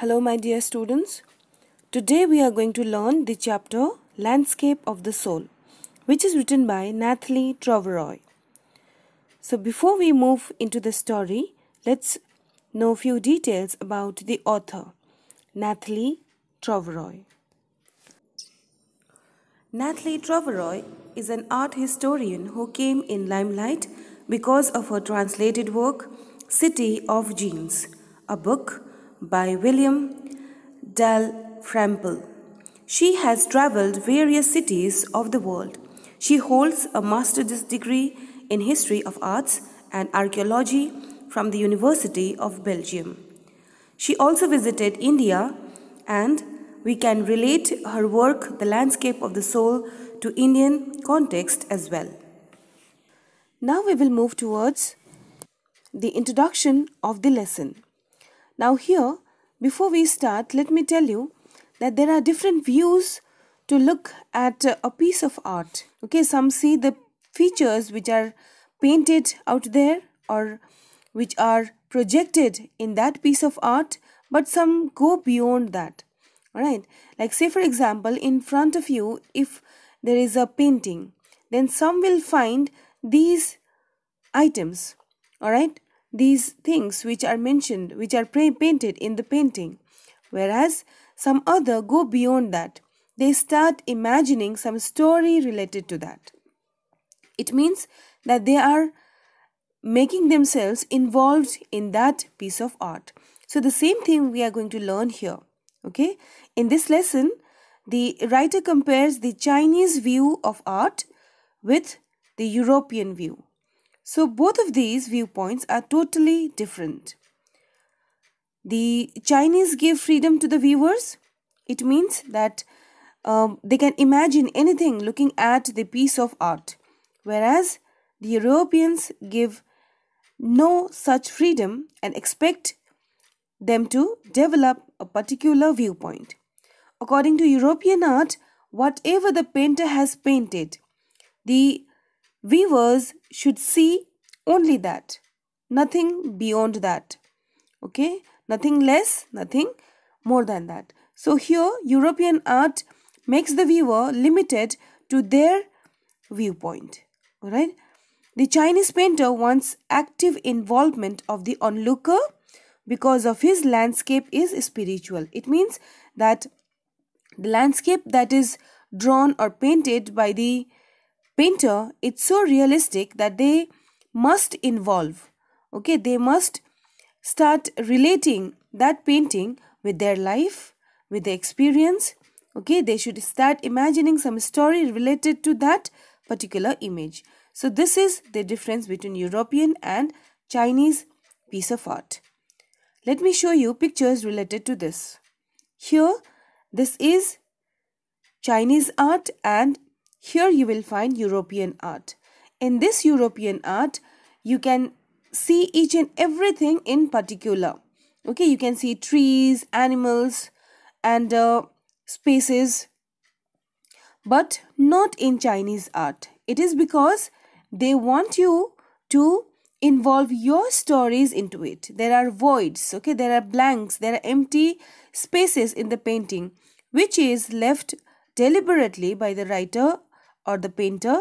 Hello my dear students. Today we are going to learn the chapter Landscape of the Soul which is written by Nathalie Troveroy. So before we move into the story, let's know few details about the author, Nathalie Troveroy. Nathalie Troveroy is an art historian who came in limelight because of her translated work City of Genes, a book by William Frample, She has traveled various cities of the world. She holds a master's degree in history of arts and archaeology from the University of Belgium. She also visited India and we can relate her work, The Landscape of the Soul, to Indian context as well. Now we will move towards the introduction of the lesson. Now, here, before we start, let me tell you that there are different views to look at a piece of art. Okay, some see the features which are painted out there or which are projected in that piece of art, but some go beyond that. Alright, like say for example, in front of you, if there is a painting, then some will find these items. Alright, these things which are mentioned, which are painted in the painting, whereas some other go beyond that. They start imagining some story related to that. It means that they are making themselves involved in that piece of art. So, the same thing we are going to learn here. Okay, in this lesson, the writer compares the Chinese view of art with the European view. So both of these viewpoints are totally different. The Chinese give freedom to the viewers. It means that um, they can imagine anything looking at the piece of art, whereas the Europeans give no such freedom and expect them to develop a particular viewpoint. According to European art, whatever the painter has painted, the viewers should see only that, nothing beyond that. Okay, nothing less, nothing more than that. So here, European art makes the viewer limited to their viewpoint. Alright, the Chinese painter wants active involvement of the onlooker because of his landscape is spiritual. It means that the landscape that is drawn or painted by the painter, it's so realistic that they must involve, okay, they must start relating that painting with their life, with the experience, okay, they should start imagining some story related to that particular image. So this is the difference between European and Chinese piece of art. Let me show you pictures related to this. Here, this is Chinese art and here you will find European art. In this European art, you can see each and everything in particular. Okay, you can see trees, animals and uh, spaces but not in Chinese art. It is because they want you to involve your stories into it. There are voids, okay, there are blanks, there are empty spaces in the painting, which is left deliberately by the writer or the painter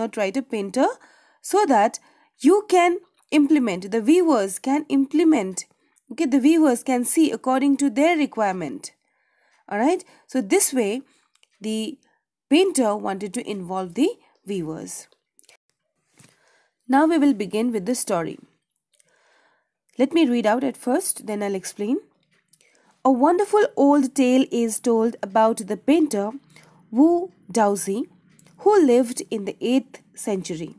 not writer painter so that you can implement the viewers can implement okay the viewers can see according to their requirement all right so this way the painter wanted to involve the viewers now we will begin with the story let me read out at first then i'll explain a wonderful old tale is told about the painter wu Dowsi who lived in the 8th century.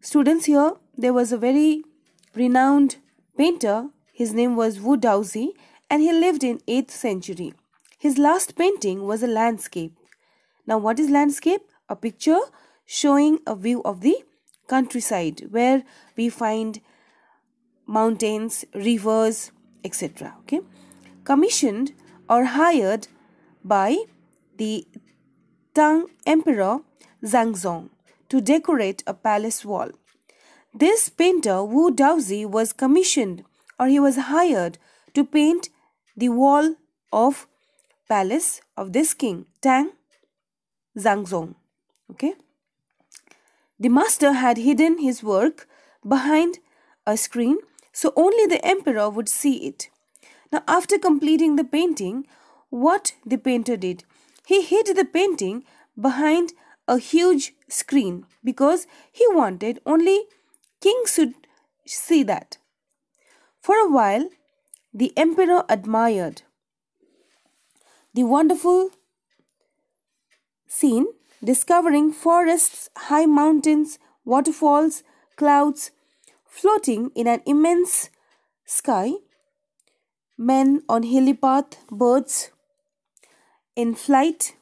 Students, here there was a very renowned painter. His name was Wu Daozi and he lived in 8th century. His last painting was a landscape. Now, what is landscape? A picture showing a view of the countryside where we find mountains, rivers, etc. Okay, commissioned or hired by the Tang Emperor Zhangzong to decorate a palace wall. This painter, Wu Daozi, was commissioned or he was hired to paint the wall of palace of this king, Tang Zhangzong. Okay. The master had hidden his work behind a screen so only the emperor would see it. Now, after completing the painting, what the painter did? He hid the painting behind a huge screen because he wanted only kings should see that. For a while, the emperor admired the wonderful scene, discovering forests, high mountains, waterfalls, clouds, floating in an immense sky, men on hilly path, birds in flight.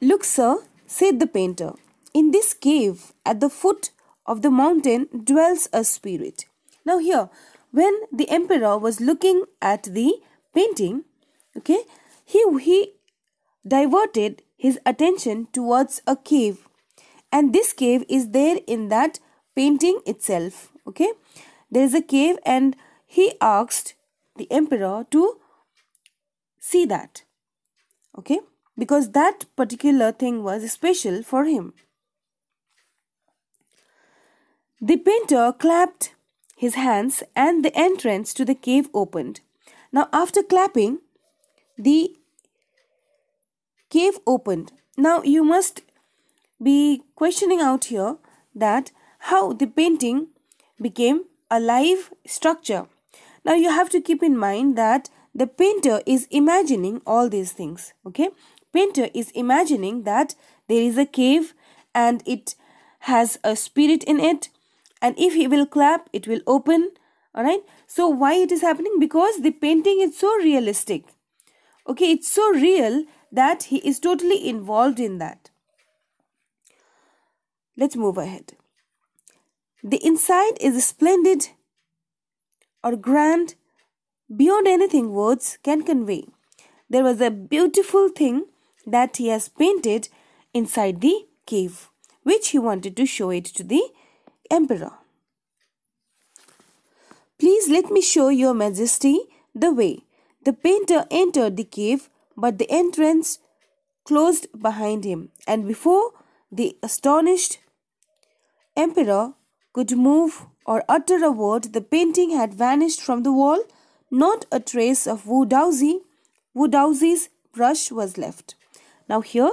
Look, sir, said the painter. In this cave at the foot of the mountain dwells a spirit. Now, here, when the emperor was looking at the painting, okay, he, he diverted his attention towards a cave, and this cave is there in that painting itself. Okay, there is a cave, and he asked the emperor to see that okay because that particular thing was special for him the painter clapped his hands and the entrance to the cave opened now after clapping the cave opened now you must be questioning out here that how the painting became a live structure now you have to keep in mind that the painter is imagining all these things. Okay, painter is imagining that there is a cave and it has a spirit in it, and if he will clap, it will open. Alright, so why it is happening? Because the painting is so realistic. Okay, it's so real that he is totally involved in that. Let's move ahead. The inside is splendid or grand beyond anything words can convey. There was a beautiful thing that he has painted inside the cave, which he wanted to show it to the emperor. Please let me show your majesty the way. The painter entered the cave, but the entrance closed behind him, and before the astonished emperor could move or utter a word, the painting had vanished from the wall. Not a trace of Wu Dowsy, Wu Dowsy's brush was left. Now here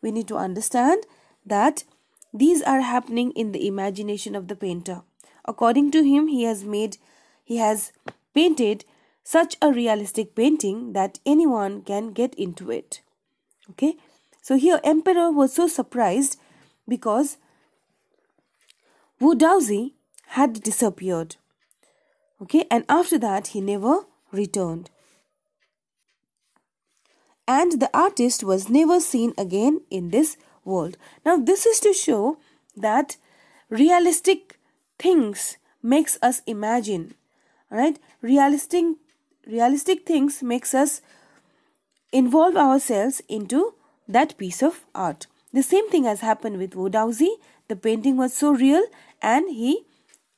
we need to understand that these are happening in the imagination of the painter. According to him, he has made, he has painted such a realistic painting that anyone can get into it. Okay, so here emperor was so surprised because Wu Daozi had disappeared. Okay, and after that, he never returned. And the artist was never seen again in this world. Now, this is to show that realistic things makes us imagine right realistic realistic things makes us involve ourselves into that piece of art the same thing has happened with Wodowsi. the painting was so real and he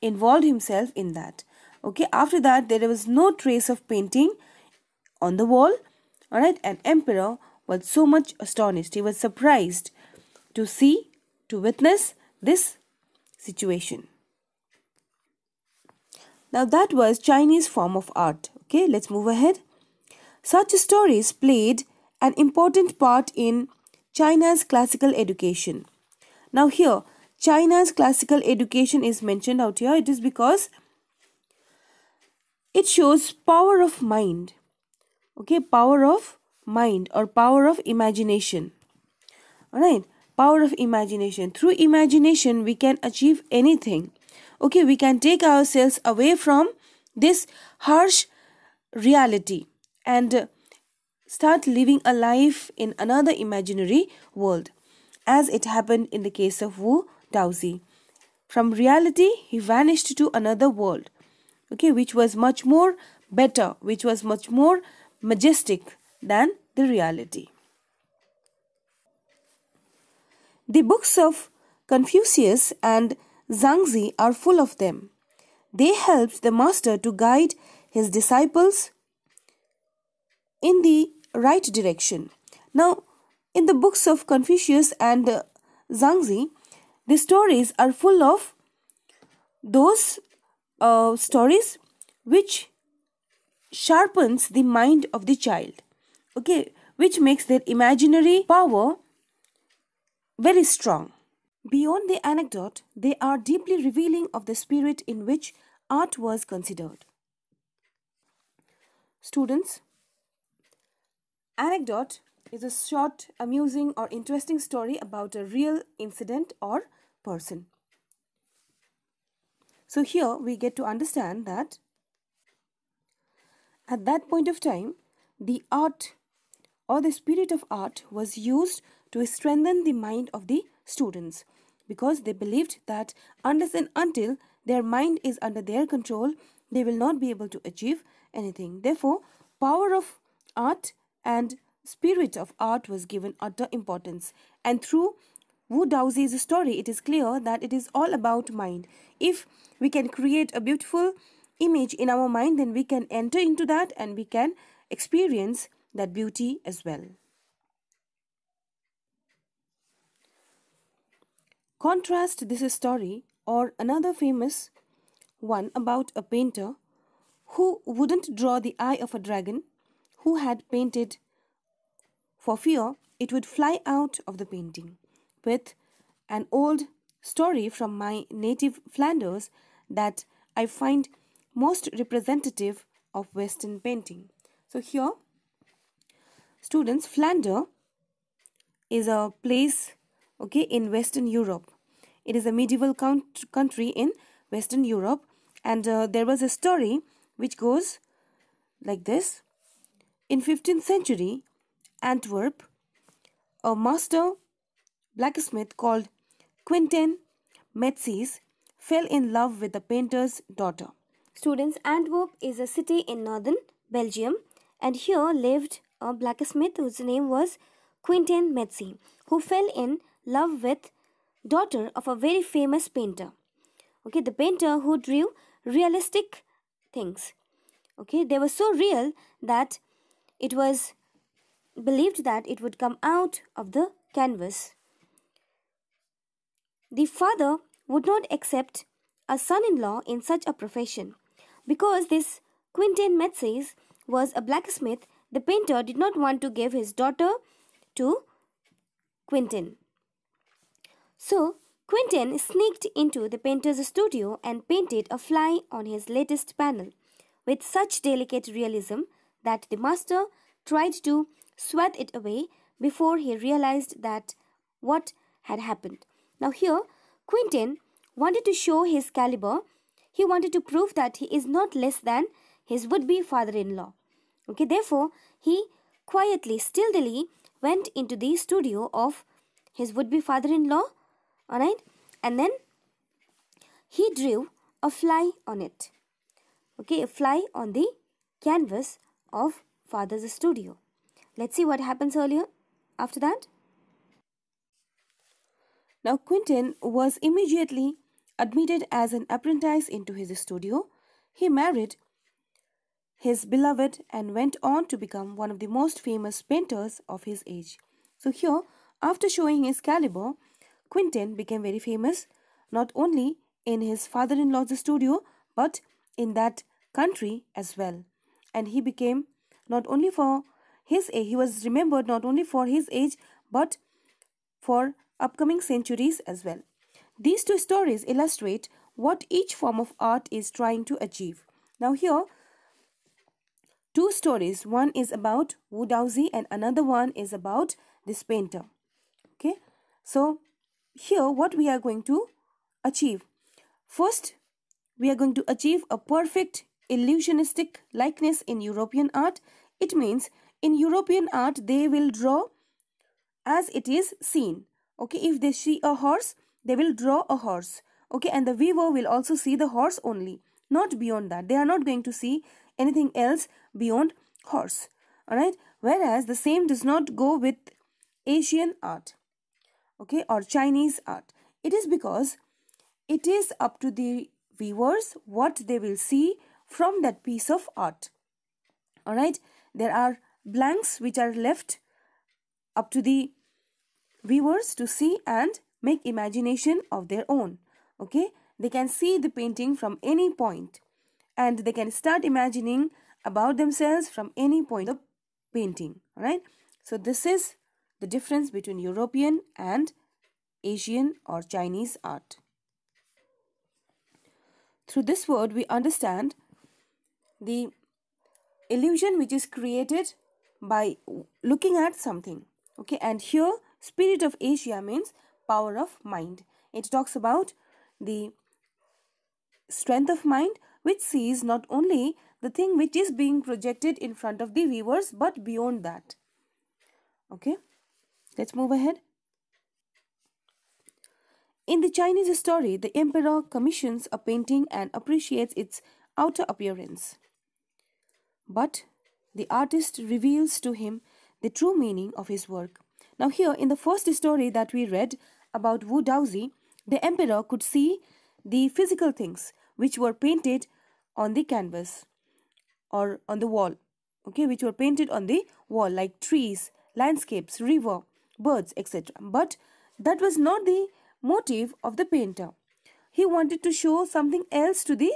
involved himself in that okay after that there was no trace of painting on the wall all right and emperor was so much astonished he was surprised to see to witness this situation now that was chinese form of art okay let's move ahead such stories played an important part in china's classical education now here China's classical education is mentioned out here, it is because it shows power of mind. Okay, power of mind or power of imagination. Alright, power of imagination. Through imagination, we can achieve anything. Okay, we can take ourselves away from this harsh reality and start living a life in another imaginary world as it happened in the case of Wu Dowsey. From reality, he vanished to another world, okay, which was much more better, which was much more majestic than the reality. The books of Confucius and Zhangzi are full of them. They helped the master to guide his disciples in the right direction. Now, in the books of Confucius and Zhangzi. The stories are full of those uh, stories which sharpens the mind of the child okay which makes their imaginary power very strong beyond the anecdote they are deeply revealing of the spirit in which art was considered students anecdote is a short amusing or interesting story about a real incident or person. So here we get to understand that at that point of time, the art or the spirit of art was used to strengthen the mind of the students because they believed that unless and until their mind is under their control, they will not be able to achieve anything. Therefore, power of art and spirit of art was given utter importance and through Wu Daozi's story, it is clear that it is all about mind. If we can create a beautiful image in our mind, then we can enter into that and we can experience that beauty as well. Contrast this story or another famous one about a painter who wouldn't draw the eye of a dragon who had painted for fear it would fly out of the painting with an old story from my native Flanders that I find most representative of Western painting. So here, students, Flanders is a place, okay, in Western Europe. It is a medieval country in Western Europe and uh, there was a story which goes like this. In 15th century, Antwerp, a master blacksmith called Quintin Metzies fell in love with the painter's daughter. Students, Antwerp is a city in northern Belgium, and here lived a blacksmith whose name was Quintin Metzies, who fell in love with daughter of a very famous painter. Okay, the painter who drew realistic things. Okay, they were so real that it was believed that it would come out of the canvas. The father would not accept a son in law in such a profession. Because this Quintin Metzies was a blacksmith, the painter did not want to give his daughter to Quintin. So, Quintin sneaked into the painter's studio and painted a fly on his latest panel with such delicate realism that the master tried to swat it away before he realized that what had happened. Now here, Quintin wanted to show his caliber. He wanted to prove that he is not less than his would-be father-in-law. Okay, therefore, he quietly, stealthily went into the studio of his would-be father-in-law. Alright, and then he drew a fly on it. Okay, a fly on the canvas of father's studio. Let's see what happens earlier after that. Now, Quintin was immediately admitted as an apprentice into his studio. He married his beloved and went on to become one of the most famous painters of his age. So, here, after showing his caliber, Quintin became very famous not only in his father in law's studio but in that country as well. And he became not only for his age, he was remembered not only for his age but for upcoming centuries as well. These two stories illustrate what each form of art is trying to achieve. Now, here, two stories one is about Wu Daozi, and another one is about this painter. Okay, so here, what we are going to achieve first, we are going to achieve a perfect illusionistic likeness in European art. It means in European art, they will draw as it is seen okay if they see a horse they will draw a horse okay and the viewer will also see the horse only not beyond that they are not going to see anything else beyond horse all right whereas the same does not go with asian art okay or chinese art it is because it is up to the viewers what they will see from that piece of art all right there are blanks which are left up to the viewers to see and make imagination of their own. Okay, they can see the painting from any point and they can start imagining about themselves from any point of painting. Alright, so this is the difference between European and Asian or Chinese art. Through this word, we understand the illusion which is created by looking at something okay and here Spirit of Asia means power of mind. It talks about the strength of mind which sees not only the thing which is being projected in front of the viewers but beyond that. Okay, let's move ahead. In the Chinese story, the emperor commissions a painting and appreciates its outer appearance. But the artist reveals to him the true meaning of his work. Now, here in the first story that we read about Wu Daozi, the emperor could see the physical things which were painted on the canvas or on the wall, okay, which were painted on the wall like trees, landscapes, river, birds, etc. But that was not the motive of the painter. He wanted to show something else to the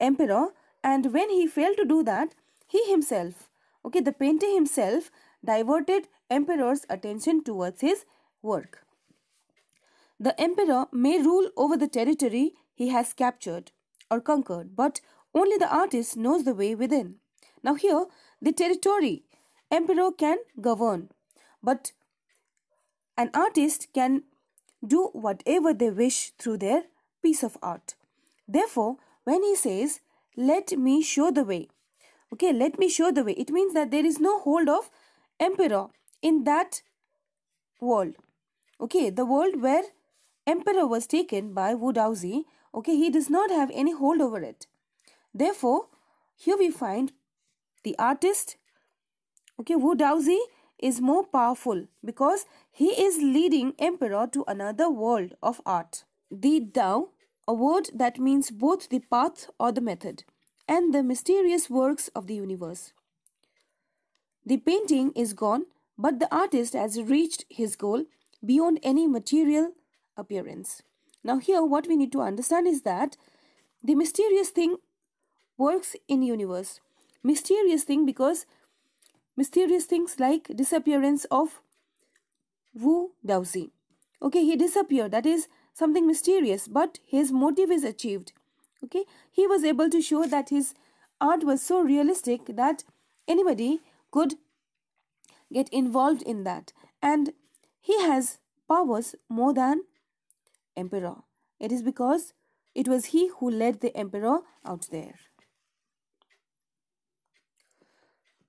emperor, and when he failed to do that, he himself, okay, the painter himself diverted emperor's attention towards his work. The emperor may rule over the territory he has captured or conquered, but only the artist knows the way within. Now, here, the territory emperor can govern, but an artist can do whatever they wish through their piece of art. Therefore, when he says, Let me show the way, okay, let me show the way, it means that there is no hold of emperor in that world. Okay, the world where emperor was taken by Wu Daozi, okay, he does not have any hold over it. Therefore, here we find the artist, okay, Wu Daozi is more powerful because he is leading emperor to another world of art. The Dao, a word that means both the path or the method, and the mysterious works of the universe. The painting is gone but the artist has reached his goal beyond any material appearance. Now, here what we need to understand is that the mysterious thing works in universe. Mysterious thing because mysterious things like disappearance of Wu Daozi. Okay, he disappeared. That is something mysterious, but his motive is achieved. Okay, he was able to show that his art was so realistic that anybody could get involved in that and he has powers more than emperor it is because it was he who led the emperor out there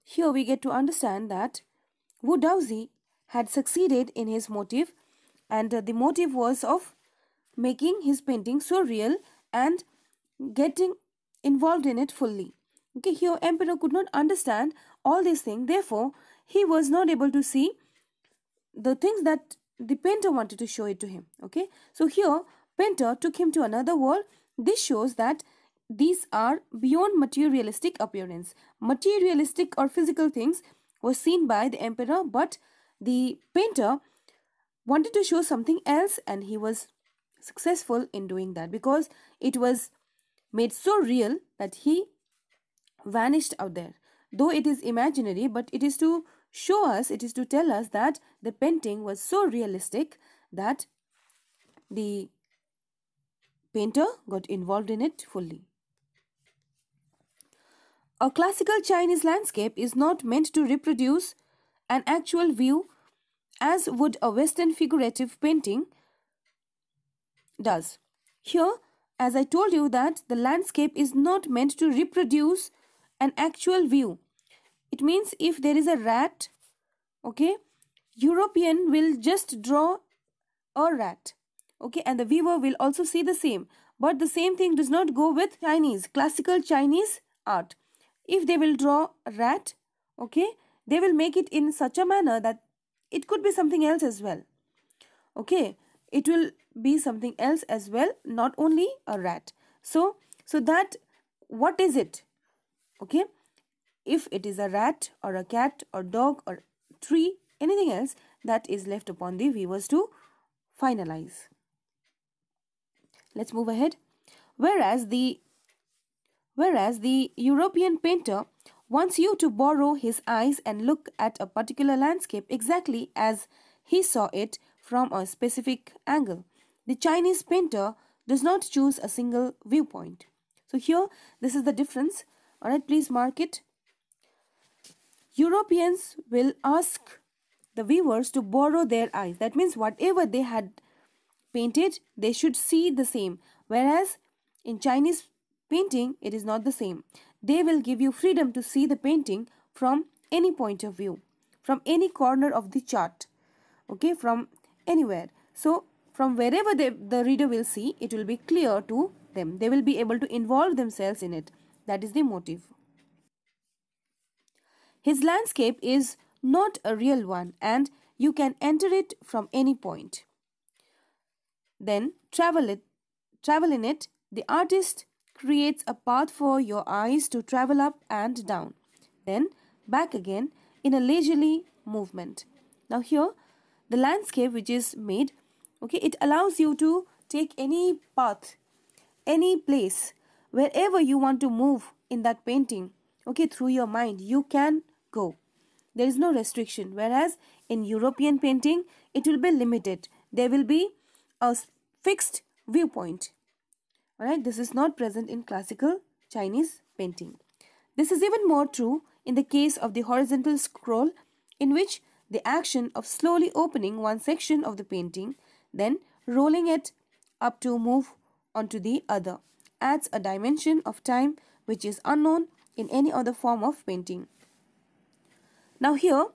here we get to understand that Wu Daozi had succeeded in his motive and uh, the motive was of making his painting so real and getting involved in it fully Okay, here emperor could not understand all these things. Therefore, he was not able to see the things that the painter wanted to show it to him. Okay, so here painter took him to another world. This shows that these are beyond materialistic appearance. Materialistic or physical things was seen by the emperor, but the painter wanted to show something else and he was successful in doing that because it was made so real that he vanished out there. Though it is imaginary, but it is to show us, it is to tell us that the painting was so realistic that the painter got involved in it fully. A classical Chinese landscape is not meant to reproduce an actual view as would a Western figurative painting does. Here, as I told you that the landscape is not meant to reproduce an actual view it means if there is a rat okay european will just draw a rat okay and the viewer will also see the same but the same thing does not go with chinese classical chinese art if they will draw a rat okay they will make it in such a manner that it could be something else as well okay it will be something else as well not only a rat so so that what is it okay if it is a rat or a cat or dog or tree anything else that is left upon the viewers to finalize let's move ahead whereas the whereas the european painter wants you to borrow his eyes and look at a particular landscape exactly as he saw it from a specific angle the chinese painter does not choose a single viewpoint so here this is the difference Alright, please mark it. Europeans will ask the viewers to borrow their eyes. That means whatever they had painted, they should see the same. Whereas in Chinese painting, it is not the same. They will give you freedom to see the painting from any point of view, from any corner of the chart, okay, from anywhere. So, from wherever they, the reader will see, it will be clear to them. They will be able to involve themselves in it. That is the motive. His landscape is not a real one and you can enter it from any point. Then travel it travel in it, the artist creates a path for your eyes to travel up and down, then back again in a leisurely movement. Now here the landscape which is made okay it allows you to take any path any place wherever you want to move in that painting okay through your mind you can go there is no restriction whereas in european painting it will be limited there will be a fixed viewpoint all right this is not present in classical chinese painting this is even more true in the case of the horizontal scroll in which the action of slowly opening one section of the painting then rolling it up to move onto the other adds a dimension of time which is unknown in any other form of painting. Now here,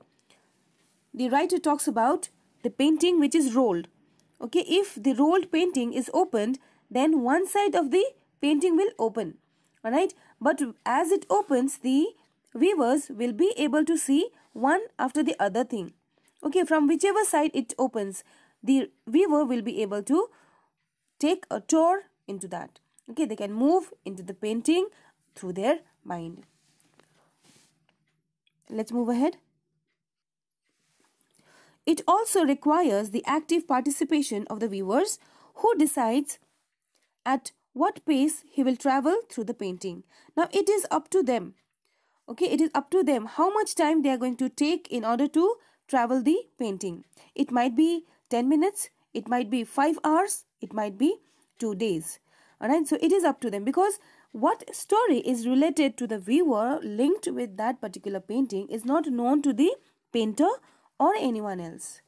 the writer talks about the painting which is rolled. Okay, if the rolled painting is opened, then one side of the painting will open. Alright, but as it opens, the viewers will be able to see one after the other thing. Okay, from whichever side it opens, the viewer will be able to take a tour into that okay they can move into the painting through their mind let's move ahead it also requires the active participation of the viewers who decides at what pace he will travel through the painting now it is up to them okay it is up to them how much time they are going to take in order to travel the painting it might be 10 minutes it might be 5 hours it might be 2 days alright so it is up to them because what story is related to the viewer linked with that particular painting is not known to the painter or anyone else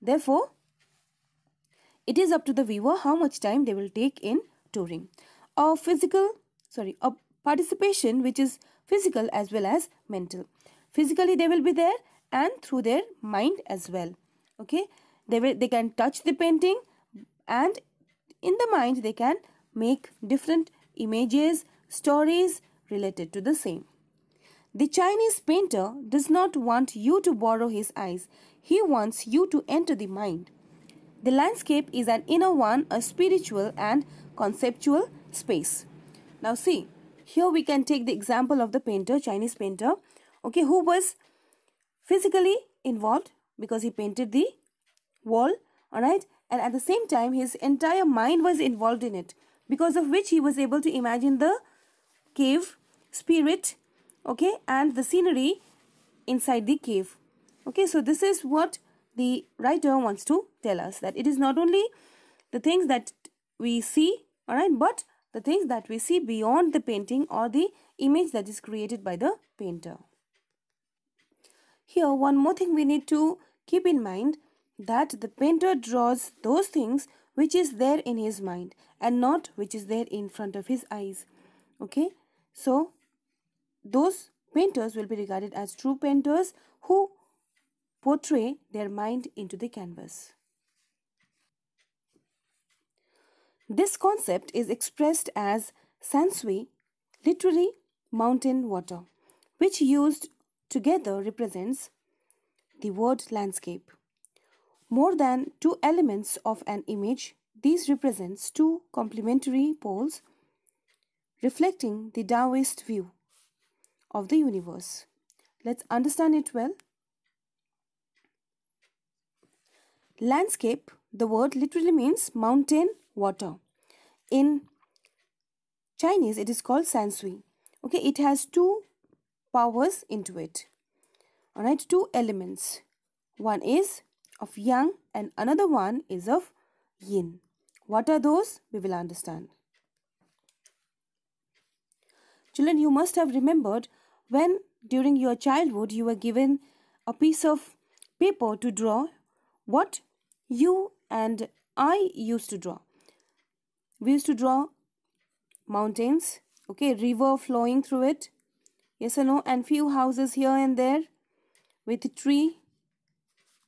therefore it is up to the viewer how much time they will take in touring or physical sorry a participation which is physical as well as mental physically they will be there and through their mind as well okay they will they can touch the painting and in the mind they can make different images, stories related to the same. The Chinese painter does not want you to borrow his eyes, he wants you to enter the mind. The landscape is an inner one, a spiritual and conceptual space. Now, see, here we can take the example of the painter, Chinese painter, okay, who was physically involved because he painted the wall, alright, and at the same time his entire mind was involved in it because of which he was able to imagine the cave spirit okay and the scenery inside the cave okay so this is what the writer wants to tell us that it is not only the things that we see all right but the things that we see beyond the painting or the image that is created by the painter here one more thing we need to keep in mind that the painter draws those things which is there in his mind and not which is there in front of his eyes okay so those painters will be regarded as true painters who portray their mind into the canvas this concept is expressed as sansui literally mountain water which used together represents the word landscape more than two elements of an image, these represents two complementary poles reflecting the Taoist view of the universe. Let's understand it well. Landscape, the word literally means mountain water. In Chinese, it is called sansui. Okay, it has two powers into it. Alright, two elements. One is of yang and another one is of yin. What are those? We will understand. Children, you must have remembered when during your childhood you were given a piece of paper to draw what you and I used to draw. We used to draw mountains, okay, river flowing through it, yes or no, and few houses here and there with a tree,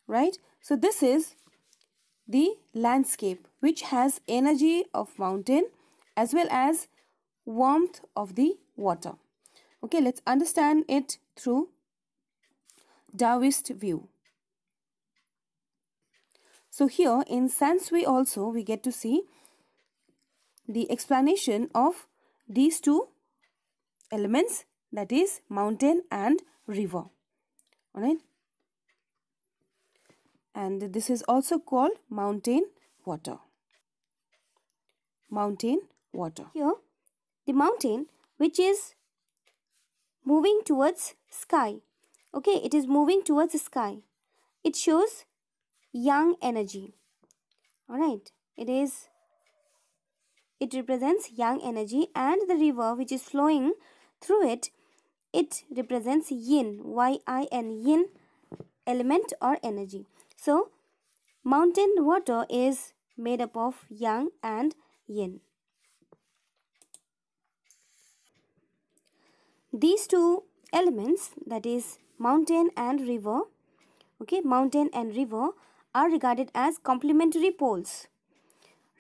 right? So this is the landscape which has energy of mountain as well as warmth of the water. Okay, let's understand it through Taoist view. So here in Sansui also we get to see the explanation of these two elements that is mountain and river. Alright and this is also called mountain water. Mountain water. Here, the mountain which is moving towards sky. Okay, it is moving towards sky. It shows young energy. Alright, it is it represents young energy and the river which is flowing through it, it represents yin, Y-I-N, yin element or energy. So, mountain water is made up of yang and yin. These two elements, that is mountain and river, okay, mountain and river are regarded as complementary poles,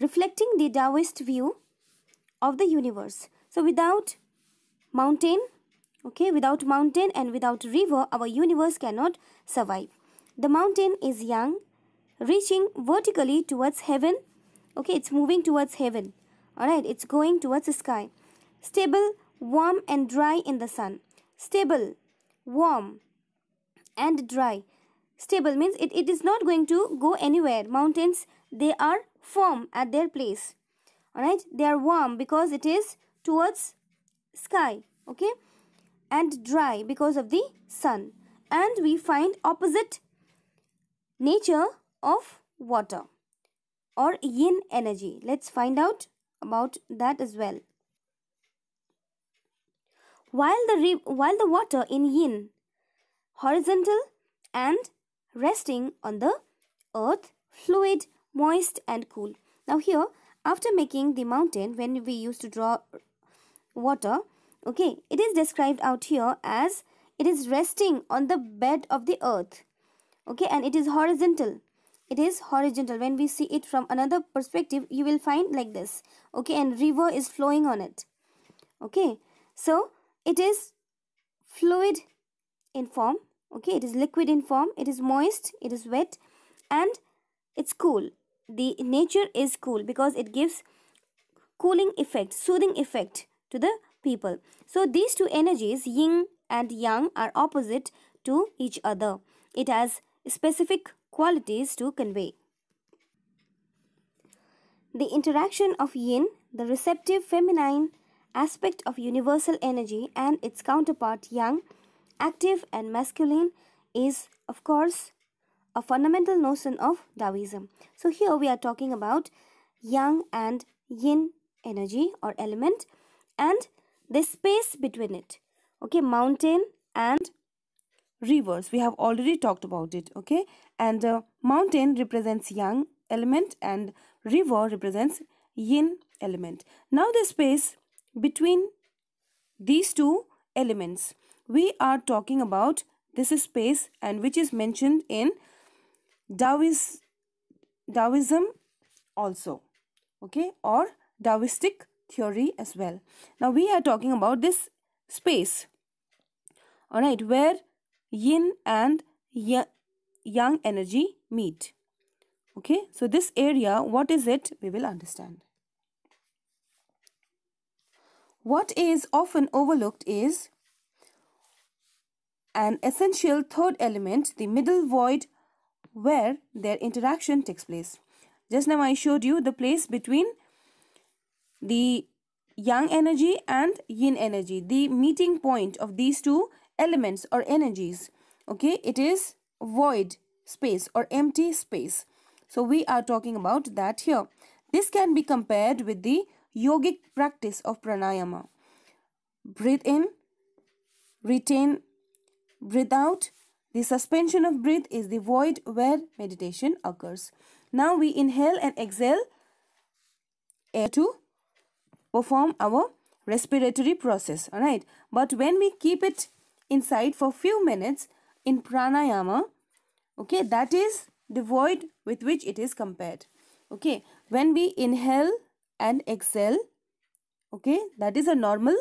reflecting the Taoist view of the universe. So, without mountain, okay, without mountain and without river, our universe cannot survive. The mountain is young, reaching vertically towards heaven. Okay, it's moving towards heaven. Alright, it's going towards the sky. Stable, warm and dry in the sun. Stable, warm and dry. Stable means it, it is not going to go anywhere. Mountains, they are firm at their place. Alright, they are warm because it is towards sky. Okay, and dry because of the sun. And we find opposite nature of water or yin energy. Let's find out about that as well. While the, while the water in yin, horizontal and resting on the earth, fluid, moist and cool. Now here, after making the mountain, when we used to draw water, okay, it is described out here as it is resting on the bed of the earth okay and it is horizontal it is horizontal when we see it from another perspective you will find like this okay and river is flowing on it okay so it is fluid in form okay it is liquid in form it is moist it is wet and it's cool the nature is cool because it gives cooling effect soothing effect to the people so these two energies yin and yang are opposite to each other it has specific qualities to convey. The interaction of yin, the receptive feminine aspect of universal energy, and its counterpart yang, active and masculine, is of course a fundamental notion of Taoism. So here we are talking about yang and yin energy or element and the space between it. Okay, mountain and rivers we have already talked about it okay and uh, mountain represents yang element and river represents yin element now the space between these two elements we are talking about this is space and which is mentioned in Taoist, Taoism also okay or Taoistic theory as well now we are talking about this space all right where yin and yang energy meet. Okay, so this area, what is it? We will understand. What is often overlooked is an essential third element, the middle void, where their interaction takes place. Just now I showed you the place between the yang energy and yin energy, the meeting point of these two elements or energies okay it is void space or empty space so we are talking about that here this can be compared with the yogic practice of pranayama breathe in retain breathe out the suspension of breath is the void where meditation occurs now we inhale and exhale air to perform our respiratory process all right but when we keep it inside for few minutes in pranayama okay that is the void with which it is compared okay when we inhale and exhale okay that is a normal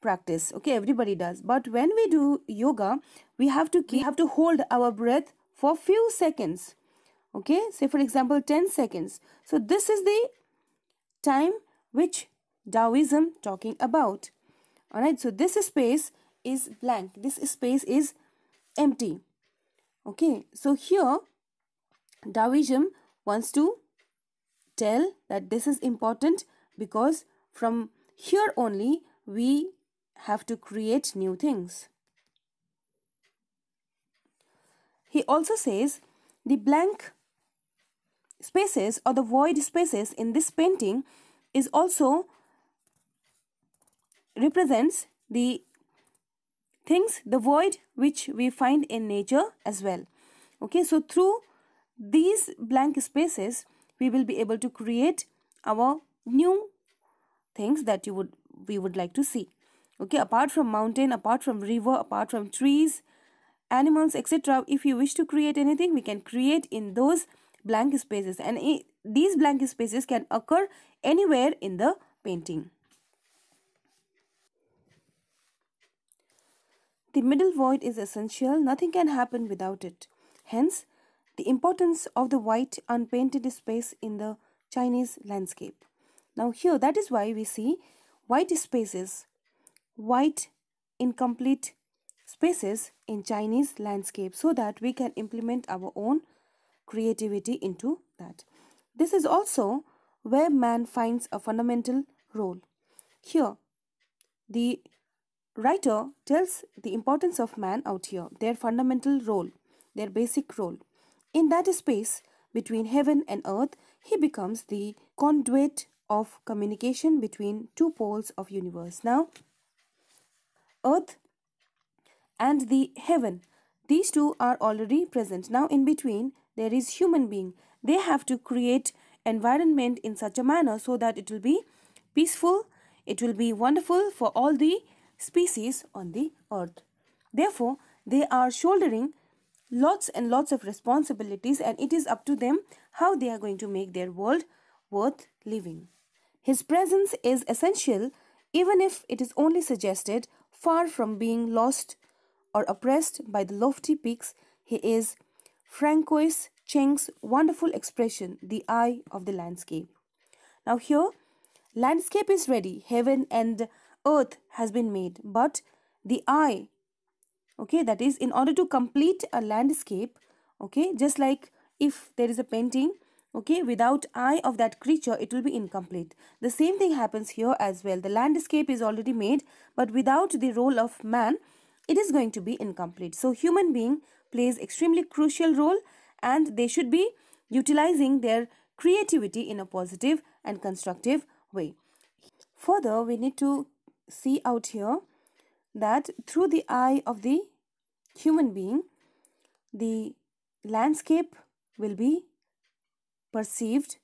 practice okay everybody does but when we do yoga we have to keep, we have to hold our breath for few seconds okay say for example 10 seconds so this is the time which taoism talking about all right so this space is blank this space is empty okay so here Taoism wants to tell that this is important because from here only we have to create new things he also says the blank spaces or the void spaces in this painting is also represents the things, the void which we find in nature as well. Okay, so through these blank spaces, we will be able to create our new things that you would we would like to see. Okay, apart from mountain, apart from river, apart from trees, animals, etc. If you wish to create anything, we can create in those blank spaces and eh, these blank spaces can occur anywhere in the painting. The middle void is essential, nothing can happen without it. Hence, the importance of the white unpainted space in the Chinese landscape. Now, here that is why we see white spaces, white incomplete spaces in Chinese landscape so that we can implement our own creativity into that. This is also where man finds a fundamental role. Here, the Writer tells the importance of man out here, their fundamental role, their basic role. In that space between heaven and earth, he becomes the conduit of communication between two poles of universe. Now, earth and the heaven, these two are already present. Now, in between, there is human being. They have to create environment in such a manner so that it will be peaceful, it will be wonderful for all the species on the earth. Therefore, they are shouldering lots and lots of responsibilities and it is up to them how they are going to make their world worth living. His presence is essential even if it is only suggested far from being lost or oppressed by the lofty peaks he is Francois Cheng's wonderful expression, the eye of the landscape. Now, here, landscape is ready, heaven and earth has been made, but the eye, okay, that is in order to complete a landscape, okay, just like if there is a painting, okay without eye of that creature it will be incomplete the same thing happens here as well the landscape is already made but without the role of man it is going to be incomplete so human being plays extremely crucial role and they should be utilizing their creativity in a positive and constructive way further we need to see out here that through the eye of the human being, the landscape will be perceived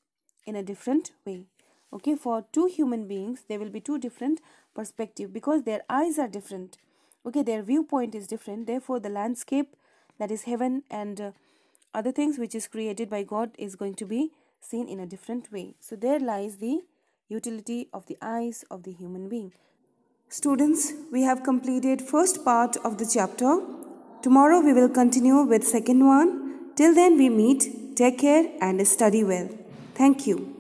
in a different way. Okay, for two human beings, there will be two different perspective because their eyes are different. Okay, their viewpoint is different. Therefore, the landscape that is heaven and uh, other things which is created by God is going to be seen in a different way. So there lies the utility of the eyes of the human being. Students, we have completed first part of the chapter. Tomorrow we will continue with second one. Till then we meet. Take care and study well. Thank you.